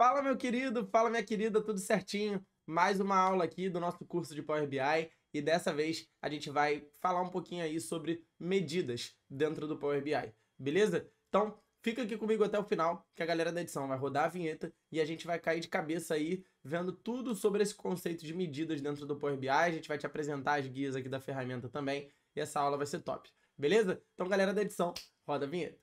Fala, meu querido, fala, minha querida, tudo certinho? Mais uma aula aqui do nosso curso de Power BI e dessa vez a gente vai falar um pouquinho aí sobre medidas dentro do Power BI, beleza? Então, fica aqui comigo até o final, que a galera da edição vai rodar a vinheta e a gente vai cair de cabeça aí vendo tudo sobre esse conceito de medidas dentro do Power BI. A gente vai te apresentar as guias aqui da ferramenta também e essa aula vai ser top, beleza? Então, galera da edição, roda a vinheta.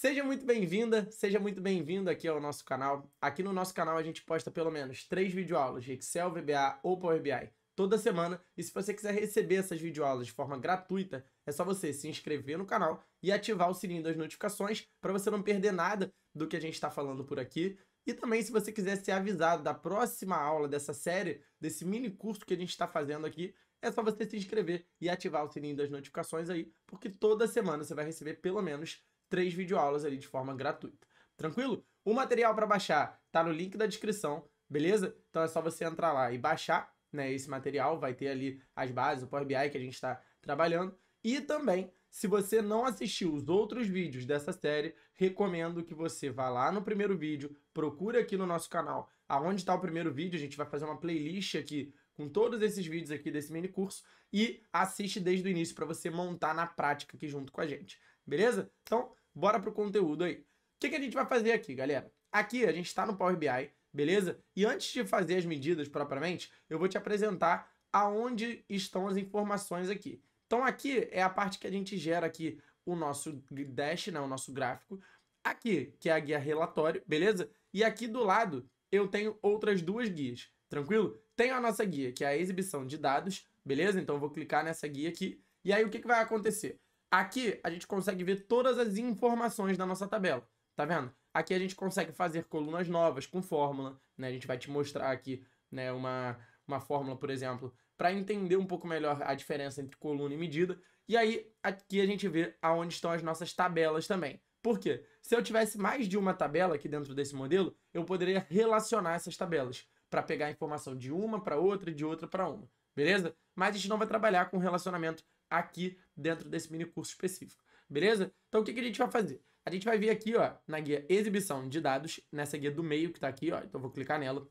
Seja muito bem-vinda, seja muito bem-vindo aqui ao nosso canal. Aqui no nosso canal a gente posta pelo menos três videoaulas de Excel, VBA ou Power BI toda semana. E se você quiser receber essas videoaulas de forma gratuita, é só você se inscrever no canal e ativar o sininho das notificações para você não perder nada do que a gente está falando por aqui. E também, se você quiser ser avisado da próxima aula dessa série, desse mini curso que a gente está fazendo aqui, é só você se inscrever e ativar o sininho das notificações aí, porque toda semana você vai receber pelo menos três videoaulas ali de forma gratuita. Tranquilo? O material para baixar tá no link da descrição, beleza? Então é só você entrar lá e baixar né, esse material, vai ter ali as bases, o Power BI que a gente está trabalhando. E também, se você não assistiu os outros vídeos dessa série, recomendo que você vá lá no primeiro vídeo, procure aqui no nosso canal aonde está o primeiro vídeo, a gente vai fazer uma playlist aqui com todos esses vídeos aqui desse mini curso e assiste desde o início para você montar na prática aqui junto com a gente. Beleza? Então, bora pro conteúdo aí. O que, que a gente vai fazer aqui, galera? Aqui a gente está no Power BI, beleza? E antes de fazer as medidas propriamente, eu vou te apresentar aonde estão as informações aqui. Então aqui é a parte que a gente gera aqui o nosso dash, né, o nosso gráfico. Aqui, que é a guia relatório, beleza? E aqui do lado eu tenho outras duas guias, tranquilo? Tem a nossa guia, que é a exibição de dados, beleza? Então eu vou clicar nessa guia aqui. E aí o que, que vai acontecer? Aqui a gente consegue ver todas as informações da nossa tabela, tá vendo? Aqui a gente consegue fazer colunas novas com fórmula, né? A gente vai te mostrar aqui né, uma, uma fórmula, por exemplo, para entender um pouco melhor a diferença entre coluna e medida. E aí, aqui a gente vê aonde estão as nossas tabelas também. Por quê? Se eu tivesse mais de uma tabela aqui dentro desse modelo, eu poderia relacionar essas tabelas para pegar a informação de uma para outra, e de outra para uma, beleza? Mas a gente não vai trabalhar com relacionamento aqui dentro desse mini curso específico, beleza? Então o que, que a gente vai fazer? A gente vai vir aqui, ó, na guia exibição de dados, nessa guia do meio que está aqui, ó, então eu vou clicar nela.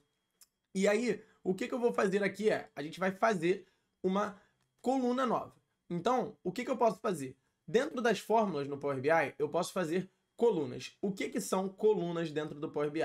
E aí, o que, que eu vou fazer aqui é, a gente vai fazer uma coluna nova. Então, o que, que eu posso fazer? Dentro das fórmulas no Power BI, eu posso fazer colunas. O que, que são colunas dentro do Power BI?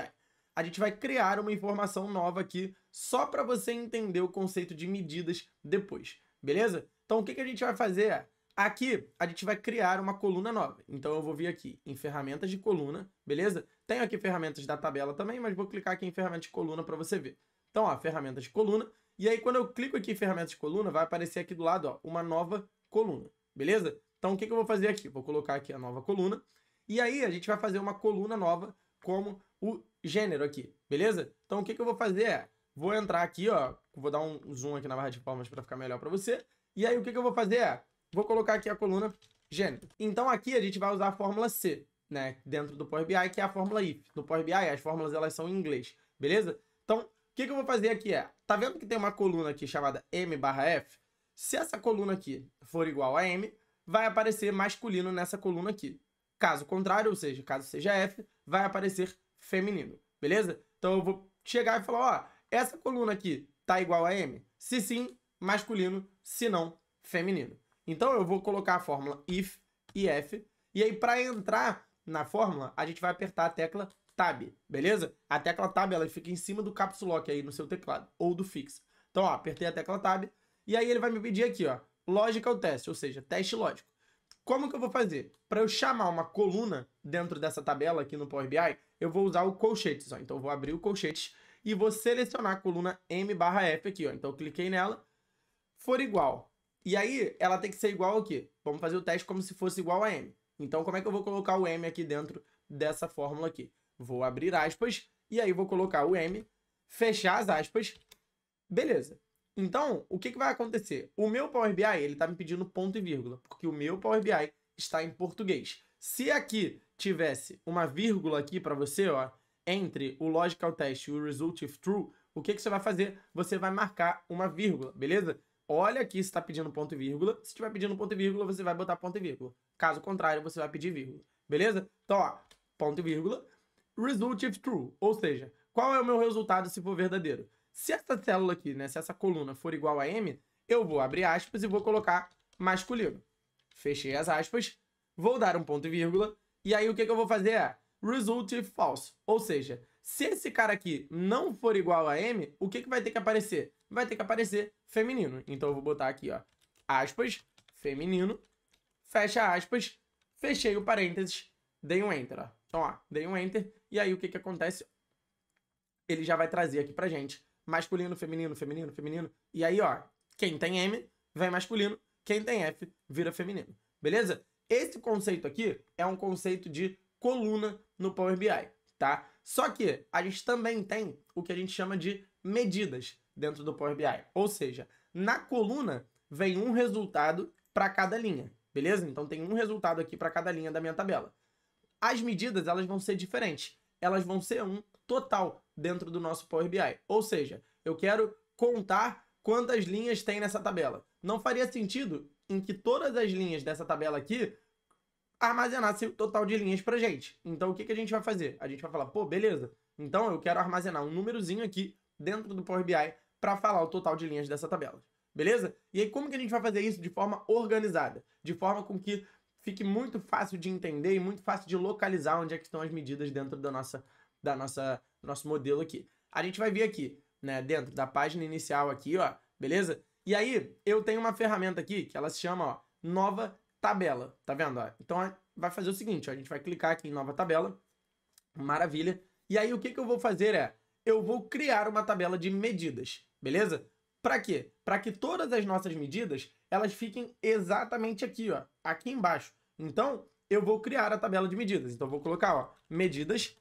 A gente vai criar uma informação nova aqui só para você entender o conceito de medidas depois, beleza? Então, o que, que a gente vai fazer? É, aqui, a gente vai criar uma coluna nova. Então, eu vou vir aqui em ferramentas de coluna, beleza? Tenho aqui ferramentas da tabela também, mas vou clicar aqui em ferramentas de coluna para você ver. Então, ó, ferramentas de coluna. E aí, quando eu clico aqui em ferramentas de coluna, vai aparecer aqui do lado, ó, uma nova coluna, beleza? Então, o que, que eu vou fazer aqui? Vou colocar aqui a nova coluna. E aí, a gente vai fazer uma coluna nova como o gênero aqui, beleza? Então, o que, que eu vou fazer é, vou entrar aqui, ó, vou dar um zoom aqui na barra de palmas para ficar melhor para você. E aí o que, que eu vou fazer é, vou colocar aqui a coluna gênero. Então aqui a gente vai usar a fórmula C, né, dentro do Power BI, que é a fórmula if. No Power BI as fórmulas elas são em inglês, beleza? Então, o que, que eu vou fazer aqui é, tá vendo que tem uma coluna aqui chamada M barra F? Se essa coluna aqui for igual a M, vai aparecer masculino nessa coluna aqui. Caso contrário, ou seja, caso seja F, vai aparecer feminino, beleza? Então eu vou chegar e falar, ó, essa coluna aqui tá igual a M? Se sim, masculino se não feminino. Então eu vou colocar a fórmula if e f. E aí para entrar na fórmula, a gente vai apertar a tecla tab, beleza? A tecla tab ela fica em cima do caps lock aí no seu teclado ou do fix. Então, ó, apertei a tecla tab e aí ele vai me pedir aqui, ó, logical test, ou seja, teste lógico. Como que eu vou fazer? Para eu chamar uma coluna dentro dessa tabela aqui no Power BI, eu vou usar o colchetes, ó. Então eu vou abrir o colchetes e vou selecionar a coluna M/F aqui, ó. Então eu cliquei nela for igual. E aí, ela tem que ser igual ao quê? Vamos fazer o teste como se fosse igual a M. Então, como é que eu vou colocar o M aqui dentro dessa fórmula aqui? Vou abrir aspas, e aí vou colocar o M, fechar as aspas. Beleza. Então, o que, que vai acontecer? O meu Power BI, ele está me pedindo ponto e vírgula, porque o meu Power BI está em português. Se aqui tivesse uma vírgula aqui para você, ó, entre o logical test e o result if true, o que, que você vai fazer? Você vai marcar uma vírgula, beleza? olha aqui se está pedindo ponto e vírgula. Se estiver pedindo ponto e vírgula, você vai botar ponto e vírgula. Caso contrário, você vai pedir vírgula. Beleza? Então, ó, ponto e vírgula. Result if true. Ou seja, qual é o meu resultado se for verdadeiro? Se essa célula aqui, né, se essa coluna for igual a M, eu vou abrir aspas e vou colocar masculino. Fechei as aspas, vou dar um ponto e vírgula, e aí o que, que eu vou fazer é result if false. Ou seja, se esse cara aqui não for igual a M, o que, que vai ter que aparecer? vai ter que aparecer feminino. Então eu vou botar aqui, ó, aspas, feminino, fecha aspas, fechei o parênteses, dei um enter, ó. Então, ó, dei um enter, e aí o que que acontece? Ele já vai trazer aqui pra gente masculino, feminino, feminino, feminino, e aí, ó, quem tem M vem masculino, quem tem F vira feminino, beleza? Esse conceito aqui é um conceito de coluna no Power BI, tá? Só que a gente também tem o que a gente chama de medidas dentro do Power BI. Ou seja, na coluna vem um resultado para cada linha, beleza? Então tem um resultado aqui para cada linha da minha tabela. As medidas, elas vão ser diferentes. Elas vão ser um total dentro do nosso Power BI. Ou seja, eu quero contar quantas linhas tem nessa tabela. Não faria sentido em que todas as linhas dessa tabela aqui armazenasse o total de linhas para gente. Então o que, que a gente vai fazer? A gente vai falar, pô, beleza. Então eu quero armazenar um númerozinho aqui dentro do Power BI para falar o total de linhas dessa tabela. Beleza? E aí como que a gente vai fazer isso de forma organizada? De forma com que fique muito fácil de entender e muito fácil de localizar onde é que estão as medidas dentro da nossa, da nossa, do nosso modelo aqui. A gente vai vir aqui, né, dentro da página inicial aqui, ó, beleza? E aí eu tenho uma ferramenta aqui que ela se chama, ó, nova tabela, tá vendo? Ó? Então vai fazer o seguinte, ó, a gente vai clicar aqui em nova tabela, maravilha. E aí o que, que eu vou fazer é, eu vou criar uma tabela de medidas beleza? Para quê? Para que todas as nossas medidas, elas fiquem exatamente aqui, ó, aqui embaixo. Então, eu vou criar a tabela de medidas. Então, eu vou colocar, ó, medidas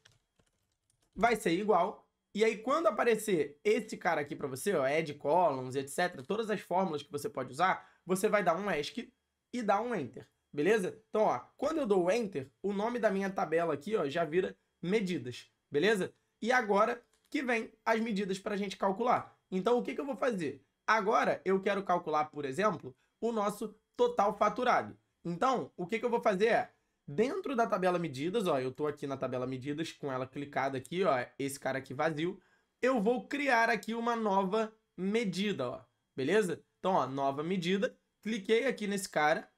vai ser igual. E aí, quando aparecer esse cara aqui para você, ó, add columns, etc., todas as fórmulas que você pode usar, você vai dar um ESC e dar um Enter, beleza? Então, ó, quando eu dou o Enter, o nome da minha tabela aqui, ó, já vira medidas, beleza? E agora que vem as medidas para a gente calcular. Então, o que, que eu vou fazer? Agora, eu quero calcular, por exemplo, o nosso total faturado. Então, o que, que eu vou fazer é, dentro da tabela medidas, ó, eu estou aqui na tabela medidas com ela clicada aqui, ó, esse cara aqui vazio, eu vou criar aqui uma nova medida, ó, beleza? Então, ó, nova medida, cliquei aqui nesse cara,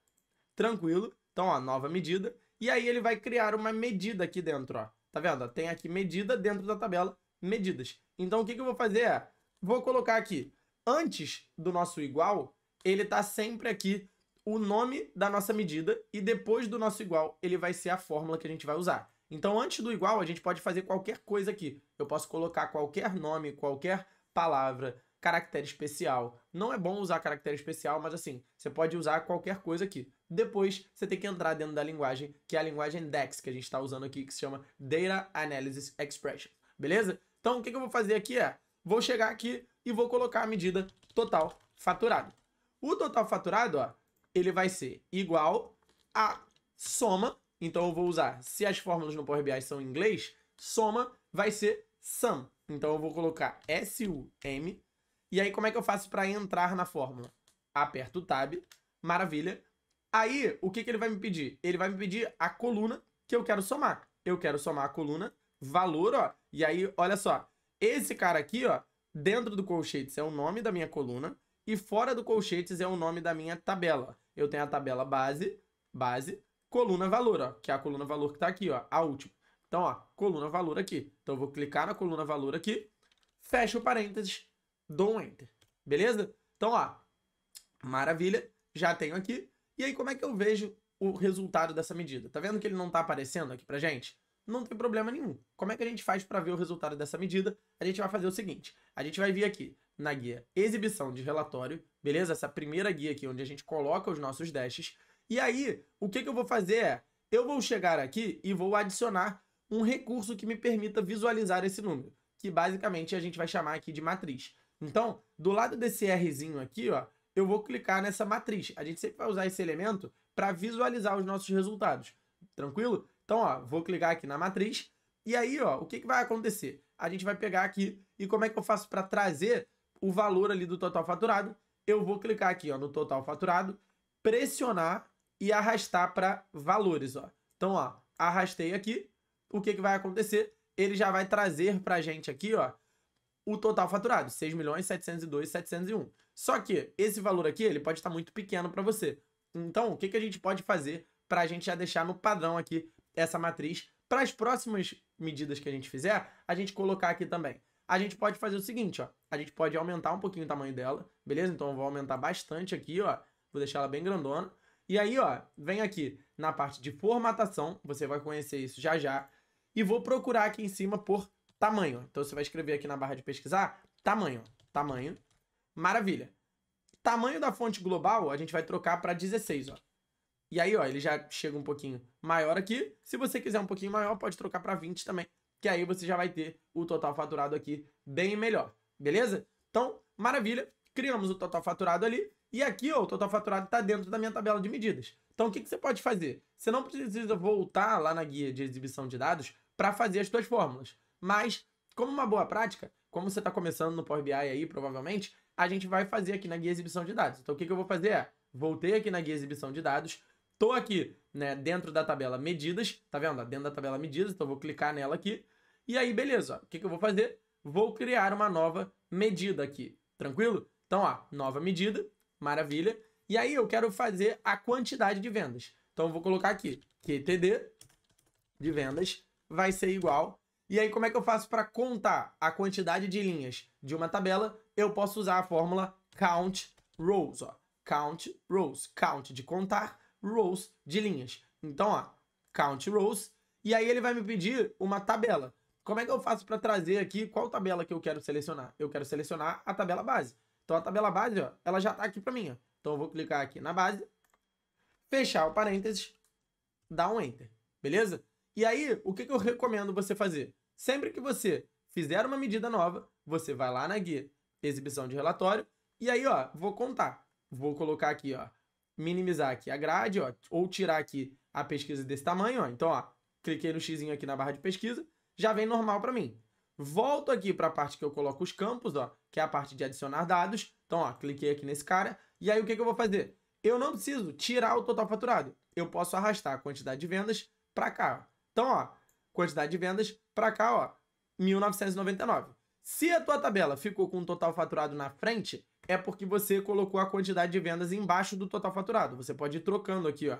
tranquilo, então, ó, nova medida, e aí ele vai criar uma medida aqui dentro, ó, tá vendo? Tem aqui medida dentro da tabela, medidas. Então, o que, que eu vou fazer é, vou colocar aqui, antes do nosso igual, ele está sempre aqui o nome da nossa medida e depois do nosso igual, ele vai ser a fórmula que a gente vai usar. Então, antes do igual, a gente pode fazer qualquer coisa aqui. Eu posso colocar qualquer nome, qualquer palavra, caractere especial. Não é bom usar caractere especial, mas assim, você pode usar qualquer coisa aqui. Depois, você tem que entrar dentro da linguagem, que é a linguagem DEX, que a gente está usando aqui, que se chama Data Analysis Expression. Beleza? Então, o que, que eu vou fazer aqui é, vou chegar aqui e vou colocar a medida total faturado. O total faturado, ó, ele vai ser igual a soma, então eu vou usar, se as fórmulas no Power BI são em inglês, soma vai ser sum. Então eu vou colocar SUM, e aí como é que eu faço para entrar na fórmula? Aperto o Tab, maravilha. Aí, o que, que ele vai me pedir? Ele vai me pedir a coluna que eu quero somar. Eu quero somar a coluna valor, ó. E aí, olha só. Esse cara aqui, ó, dentro do colchetes é o nome da minha coluna e fora do colchetes é o nome da minha tabela. Eu tenho a tabela base, base, coluna valor, ó, que é a coluna valor que tá aqui, ó, a última. Então, ó, coluna valor aqui. Então eu vou clicar na coluna valor aqui, fecho parênteses, dou um enter. Beleza? Então, ó, maravilha, já tenho aqui. E aí como é que eu vejo o resultado dessa medida? Tá vendo que ele não tá aparecendo aqui pra gente? não tem problema nenhum. Como é que a gente faz para ver o resultado dessa medida? A gente vai fazer o seguinte, a gente vai vir aqui na guia exibição de relatório, beleza? Essa primeira guia aqui, onde a gente coloca os nossos dashes. E aí, o que, que eu vou fazer é, eu vou chegar aqui e vou adicionar um recurso que me permita visualizar esse número, que basicamente a gente vai chamar aqui de matriz. Então, do lado desse Rzinho aqui, ó, eu vou clicar nessa matriz. A gente sempre vai usar esse elemento para visualizar os nossos resultados. Tranquilo? Então, ó, vou clicar aqui na matriz. E aí, ó, o que, que vai acontecer? A gente vai pegar aqui e como é que eu faço para trazer o valor ali do total faturado? Eu vou clicar aqui, ó, no total faturado, pressionar e arrastar para valores, ó. Então, ó, arrastei aqui. O que, que vai acontecer? Ele já vai trazer para a gente aqui, ó, o total faturado, 6.702.701. milhões Só que esse valor aqui, ele pode estar muito pequeno para você. Então, o que, que a gente pode fazer para a gente já deixar no padrão aqui essa matriz para as próximas medidas que a gente fizer, a gente colocar aqui também. A gente pode fazer o seguinte, ó. A gente pode aumentar um pouquinho o tamanho dela, beleza? Então eu vou aumentar bastante aqui, ó. Vou deixar ela bem grandona. E aí, ó, vem aqui na parte de formatação, você vai conhecer isso já já. E vou procurar aqui em cima por tamanho. Então você vai escrever aqui na barra de pesquisar, tamanho, tamanho. Maravilha. Tamanho da fonte global, a gente vai trocar para 16, ó. E aí, ó, ele já chega um pouquinho maior aqui. Se você quiser um pouquinho maior, pode trocar para 20 também, que aí você já vai ter o total faturado aqui bem melhor, beleza? Então, maravilha, criamos o total faturado ali, e aqui, ó, o total faturado está dentro da minha tabela de medidas. Então, o que, que você pode fazer? Você não precisa voltar lá na guia de exibição de dados para fazer as suas fórmulas, mas, como uma boa prática, como você está começando no Power BI aí, provavelmente, a gente vai fazer aqui na guia exibição de dados. Então, o que, que eu vou fazer é, voltei aqui na guia exibição de dados, Tô aqui, né, dentro da tabela medidas, tá vendo? Dentro da tabela medidas, então vou clicar nela aqui. E aí, beleza, o que, que eu vou fazer? Vou criar uma nova medida aqui, tranquilo? Então, ó, nova medida, maravilha. E aí eu quero fazer a quantidade de vendas. Então eu vou colocar aqui, QTD de vendas vai ser igual. E aí como é que eu faço para contar a quantidade de linhas de uma tabela? Eu posso usar a fórmula count rows, ó. Count rows, count de contar rows de linhas. Então, ó, count rows. E aí ele vai me pedir uma tabela. Como é que eu faço para trazer aqui qual tabela que eu quero selecionar? Eu quero selecionar a tabela base. Então, a tabela base, ó, ela já está aqui para mim. Ó. Então, eu vou clicar aqui na base, fechar o parênteses, dar um Enter. Beleza? E aí, o que, que eu recomendo você fazer? Sempre que você fizer uma medida nova, você vai lá na guia Exibição de Relatório, e aí, ó, vou contar. Vou colocar aqui, ó, minimizar aqui a grade, ó, ou tirar aqui a pesquisa desse tamanho, ó. Então, ó, cliquei no xizinho aqui na barra de pesquisa, já vem normal para mim. Volto aqui para a parte que eu coloco os campos, ó, que é a parte de adicionar dados. Então, ó, cliquei aqui nesse cara. E aí, o que, que eu vou fazer? Eu não preciso tirar o total faturado. Eu posso arrastar a quantidade de vendas para cá. Então, ó, quantidade de vendas para cá, ó, 1999. Se a tua tabela ficou com o total faturado na frente, é porque você colocou a quantidade de vendas embaixo do total faturado. Você pode ir trocando aqui, ó,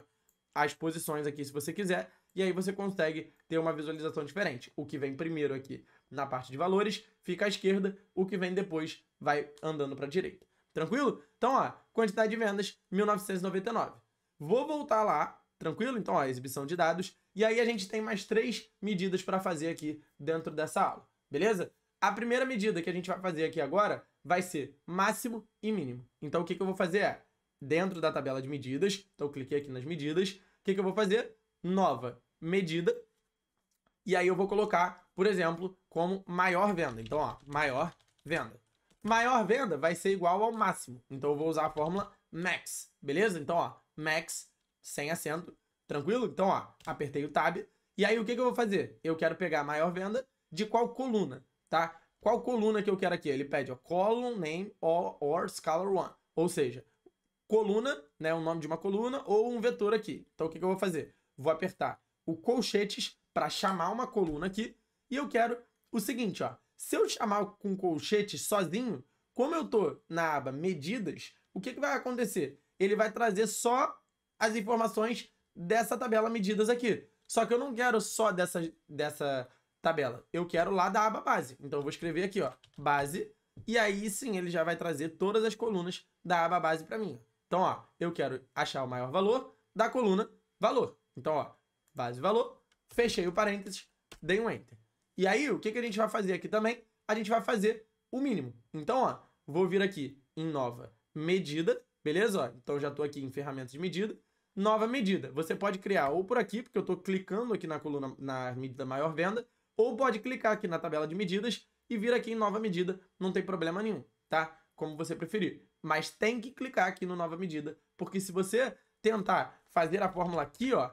as posições aqui se você quiser, e aí você consegue ter uma visualização diferente. O que vem primeiro aqui na parte de valores fica à esquerda, o que vem depois vai andando para a direita. Tranquilo? Então, ó, quantidade de vendas, 1999. Vou voltar lá, tranquilo? Então, ó, exibição de dados. E aí a gente tem mais três medidas para fazer aqui dentro dessa aula, beleza? A primeira medida que a gente vai fazer aqui agora vai ser máximo e mínimo. Então o que, que eu vou fazer é, dentro da tabela de medidas, então eu cliquei aqui nas medidas, o que, que eu vou fazer? Nova medida, e aí eu vou colocar, por exemplo, como maior venda. Então, ó, maior venda. Maior venda vai ser igual ao máximo. Então eu vou usar a fórmula max, beleza? Então, ó, max sem acento, tranquilo? Então, ó, apertei o tab. E aí o que, que eu vou fazer? Eu quero pegar a maior venda de qual coluna, tá? Qual coluna que eu quero aqui? Ele pede ó, column name or, or scalar one. Ou seja, coluna, né, o nome de uma coluna ou um vetor aqui. Então o que, que eu vou fazer? Vou apertar o colchetes para chamar uma coluna aqui e eu quero o seguinte, ó. Se eu chamar com colchetes sozinho, como eu tô na aba medidas, o que, que vai acontecer? Ele vai trazer só as informações dessa tabela medidas aqui. Só que eu não quero só dessa, dessa tabela. Eu quero lá da aba base. Então eu vou escrever aqui, ó, base. E aí sim ele já vai trazer todas as colunas da aba base para mim. Então, ó, eu quero achar o maior valor da coluna valor. Então, ó, base valor, fechei o parênteses, dei um enter. E aí, o que, que a gente vai fazer aqui também? A gente vai fazer o mínimo. Então, ó, vou vir aqui em nova medida, beleza? Ó, então, já estou aqui em ferramentas de medida. Nova medida. Você pode criar ou por aqui, porque eu estou clicando aqui na coluna, na medida maior venda, ou pode clicar aqui na tabela de medidas e vir aqui em nova medida, não tem problema nenhum, tá? Como você preferir. Mas tem que clicar aqui no nova medida, porque se você tentar fazer a fórmula aqui, ó,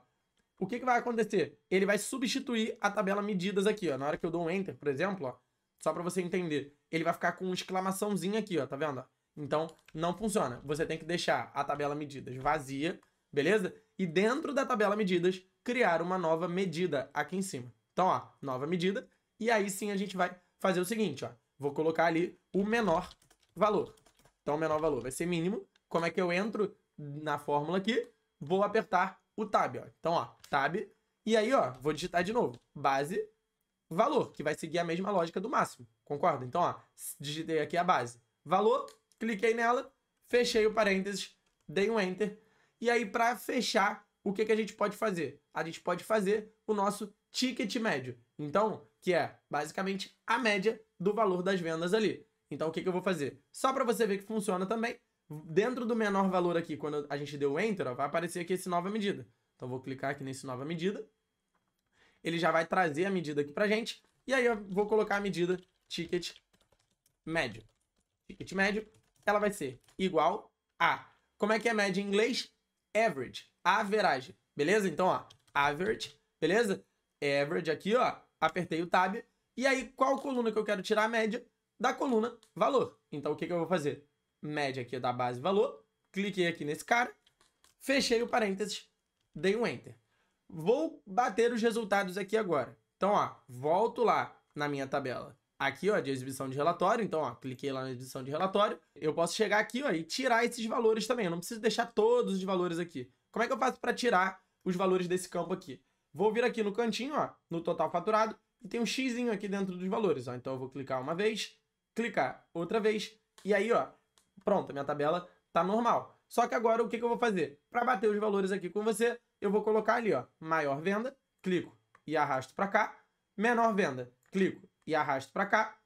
o que, que vai acontecer? Ele vai substituir a tabela medidas aqui, ó. Na hora que eu dou um enter, por exemplo, ó, só para você entender, ele vai ficar com um exclamaçãozinho aqui, ó, tá vendo? Então, não funciona. Você tem que deixar a tabela medidas vazia, beleza? E dentro da tabela medidas, criar uma nova medida aqui em cima. Então, ó, nova medida. E aí sim a gente vai fazer o seguinte, ó. Vou colocar ali o menor valor. Então, o menor valor vai ser mínimo. Como é que eu entro na fórmula aqui? Vou apertar o tab, ó. Então, ó, tab. E aí, ó, vou digitar de novo. Base, valor, que vai seguir a mesma lógica do máximo. Concorda? Então, ó, digitei aqui a base. Valor, cliquei nela, fechei o parênteses, dei um enter. E aí, para fechar, o que, que a gente pode fazer? A gente pode fazer o nosso ticket médio. Então, que é basicamente a média do valor das vendas ali. Então, o que, que eu vou fazer? Só para você ver que funciona também, dentro do menor valor aqui, quando a gente deu Enter, ó, vai aparecer aqui esse nova medida. Então, vou clicar aqui nesse nova medida. Ele já vai trazer a medida aqui para gente. E aí, eu vou colocar a medida ticket médio. Ticket médio, ela vai ser igual a... Como é que é média em inglês? Average. Average. Beleza? Então, ó, average. Beleza? average aqui, ó, apertei o tab, e aí qual coluna que eu quero tirar a média? Da coluna valor. Então o que, que eu vou fazer? Média aqui da base valor, cliquei aqui nesse cara, fechei o parênteses, dei um enter. Vou bater os resultados aqui agora. Então, ó, volto lá na minha tabela. Aqui, ó, de exibição de relatório. Então, ó, cliquei lá na exibição de relatório. Eu posso chegar aqui, ó, e tirar esses valores também. Eu não preciso deixar todos os valores aqui. Como é que eu faço para tirar os valores desse campo aqui? Vou vir aqui no cantinho, ó, no total faturado, e tem um X aqui dentro dos valores, ó. Então eu vou clicar uma vez, clicar outra vez, e aí, ó, pronto, minha tabela tá normal. Só que agora o que, que eu vou fazer? Para bater os valores aqui com você, eu vou colocar ali, ó, maior venda, clico e arrasto para cá, menor venda, clico e arrasto para cá.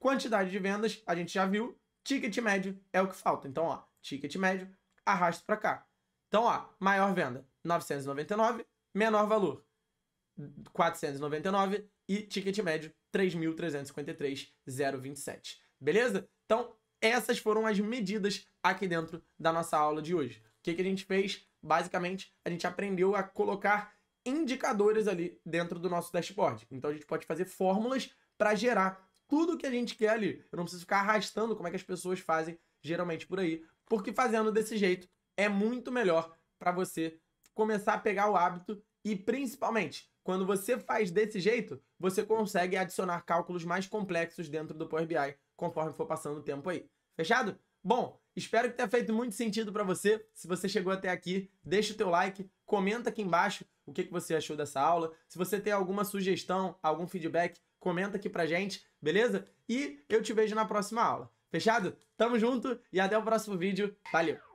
Quantidade de vendas, a gente já viu, ticket médio é o que falta. Então, ó, ticket médio, arrasto para cá. Então, ó, maior venda, 999, menor valor, 499 e ticket médio 3.353,027. Beleza? Então, essas foram as medidas aqui dentro da nossa aula de hoje. O que, que a gente fez? Basicamente, a gente aprendeu a colocar indicadores ali dentro do nosso dashboard. Então, a gente pode fazer fórmulas para gerar tudo o que a gente quer ali. Eu não preciso ficar arrastando como é que as pessoas fazem geralmente por aí, porque fazendo desse jeito é muito melhor para você começar a pegar o hábito e principalmente, quando você faz desse jeito, você consegue adicionar cálculos mais complexos dentro do Power BI, conforme for passando o tempo aí. Fechado? Bom, espero que tenha feito muito sentido para você. Se você chegou até aqui, deixa o teu like, comenta aqui embaixo o que, que você achou dessa aula. Se você tem alguma sugestão, algum feedback, comenta aqui pra gente, beleza? E eu te vejo na próxima aula. Fechado? Tamo junto e até o próximo vídeo. Valeu!